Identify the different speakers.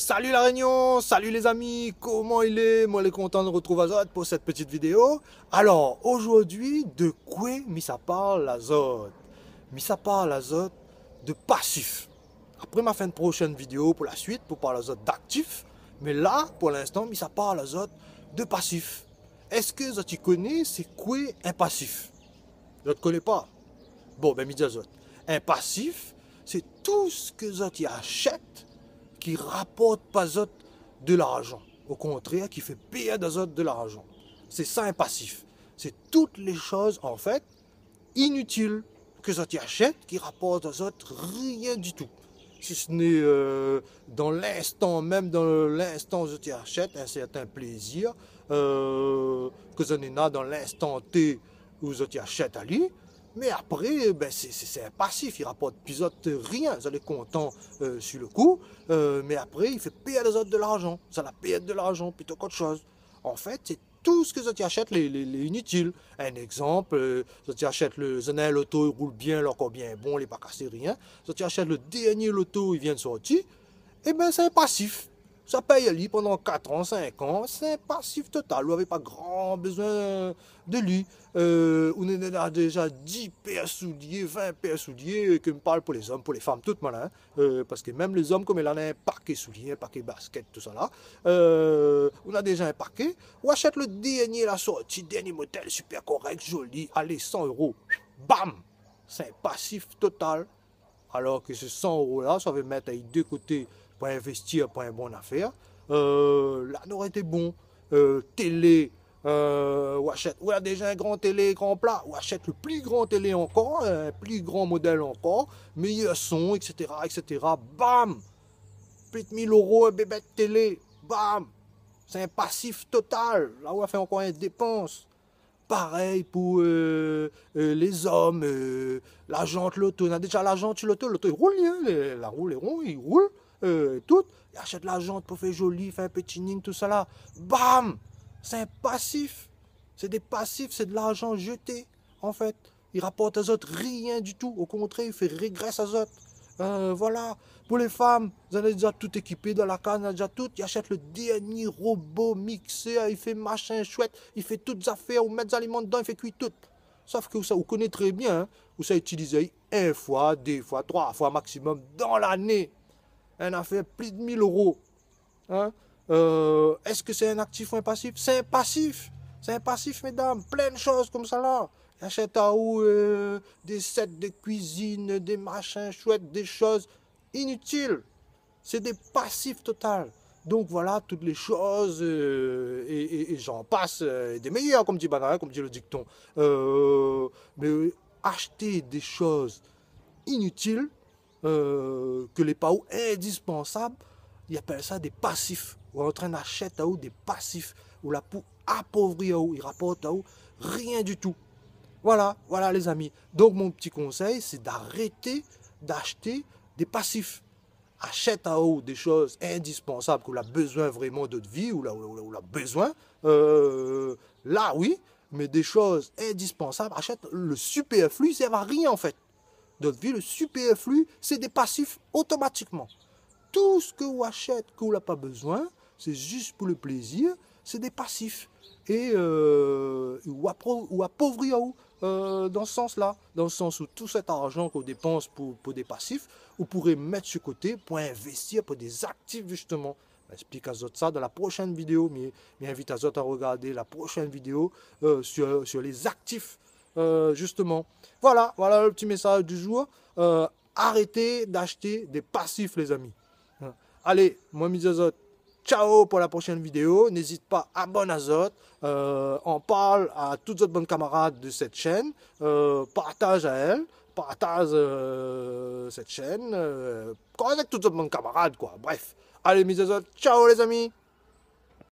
Speaker 1: Salut la Réunion, salut les amis, comment il est Moi suis content de retrouver Azote pour cette petite vidéo. Alors aujourd'hui, de quoi mis à part l'azote Mis ça part l'azote de passif. Après ma fin de prochaine vidéo pour la suite, pour parler l'azote d'actif. Mais là, pour l'instant, mis ça part l'azote de passif. Est-ce que vous tu connais c'est quoi un passif Vous ne connais pas. Bon, ben mis azote. Un passif, c'est tout ce que vous achète qui rapporte pas autres de l'argent. Au contraire, qui fait payer d'autre de l'argent. C'est ça un passif. C'est toutes les choses, en fait, inutiles que ça t'achète qui rapportent aux autres rien du tout. Si ce n'est euh, dans l'instant même, dans l'instant où tu achètes un certain plaisir, euh, que ça n'est dans l'instant T où tu achètes à lui, mais après, eh ben c'est passif, il rapporte plus rien. Vous allez content euh, sur le coup, euh, mais après, il fait payer les autres de l'argent. Ça la paye de l'argent plutôt qu'autre chose. En fait, c'est tout ce que vous achetez les, les, les inutiles. Un exemple, vous euh, achetez le Zenel Loto, il roule bien, leur bien bon, il n'est pas cassé, rien. Ça tu le dernier Loto, il vient de sortir, et eh ben c'est un passif. Ça paye lui pendant 4 ans, 5 ans. C'est passif total. Vous n'avez pas grand besoin de lui. Euh, on a déjà 10 paires souliers, 20 paires souliers, euh, que me parle pour les hommes, pour les femmes, tout malin euh, parce que même les hommes, comme il en a un parquet souliers, un paquet basket, tout ça là, on a déjà un parquet. On achète le dernier, la sortie, dernier modèle, super correct, joli. Allez, 100 euros. Bam C'est un passif total. Alors que ces 100 euros là, ça va mettre à deux côtés pour investir pour une bonne affaire. Euh, là, aurait été bon. Euh, télé, euh, ou achète, ou a déjà un grand télé, grand plat, ou achète le plus grand télé encore, hein, un plus grand modèle encore, meilleur son, etc., etc. Bam Plus de 1000 euros, un bébé de télé, bam C'est un passif total. Là, on a fait encore une dépense. Pareil pour euh, euh, les hommes, la jante, l'auto. On a déjà la jante sur l'auto, l'auto, roule, la roule, est roule, il roule. Hein, euh, tout, il achète l'argent pour faire joli, faire un petit ning, tout ça là. Bam C'est un passif. C'est des passifs, c'est de l'argent jeté, en fait. Il rapporte à autres rien du tout. Au contraire, il fait régresse à autres. Euh, voilà. Pour les femmes, vous allez déjà tout équipé dans la canne, déjà tout. Il achète le dernier robot mixé, hein. il fait machin chouette, il fait toutes les affaires, on met des aliments dedans, il fait cuire tout. Sauf que ça, vous connaissez très bien, hein. vous ça utilisé une fois, deux fois, trois fois maximum dans l'année elle a fait plus de 1000 euros. Hein? Euh, est-ce que c'est un actif ou un passif C'est un passif. C'est un passif, mesdames. Plein de choses comme ça là. achète à où euh, des sets de cuisine, des machins chouettes, des choses inutiles. C'est des passifs total. Donc voilà, toutes les choses, euh, et, j'en passe, des meilleurs, comme dit Banana, hein, comme dit le dicton. mais acheter des choses inutiles, euh, que les pas indispensables, ils appellent ça des passifs. on est en train d'acheter des passifs. Ou l'a pour appauvrir, ils rien du tout. Voilà, voilà les amis. Donc mon petit conseil, c'est d'arrêter d'acheter des passifs. Achète à haut des choses indispensables qu'on a besoin vraiment de vie ou la, ou la, besoin. Euh, là oui, mais des choses indispensables, achète le superflu, ça va rien en fait. Donc, le superflu, c'est des passifs automatiquement. Tout ce que vous achetez que vous n'avez pas besoin, c'est juste pour le plaisir, c'est des passifs. Et euh, vous ou, euh, dans ce sens-là, dans le sens où tout cet argent qu'on dépense pour, pour, des passifs, vous pourrez mettre sur côté pour investir pour des actifs justement. Explique à Zot ça dans la prochaine vidéo, mais, mais invite à à regarder la prochaine vidéo euh, sur les actifs euh, justement. Voilà, voilà le petit message du jour. Euh, arrêtez d'acheter des passifs, les amis. Allez, moi, Mizazot, ciao pour la prochaine vidéo. N'hésite pas, abonne à Zot. on euh, on parle à toutes autres bonnes camarades de cette chaîne. partage à elle. Partage cette chaîne. connecte toutes autres bonnes camarades, quoi. Bref. Allez, Mizazot, ciao, les amis.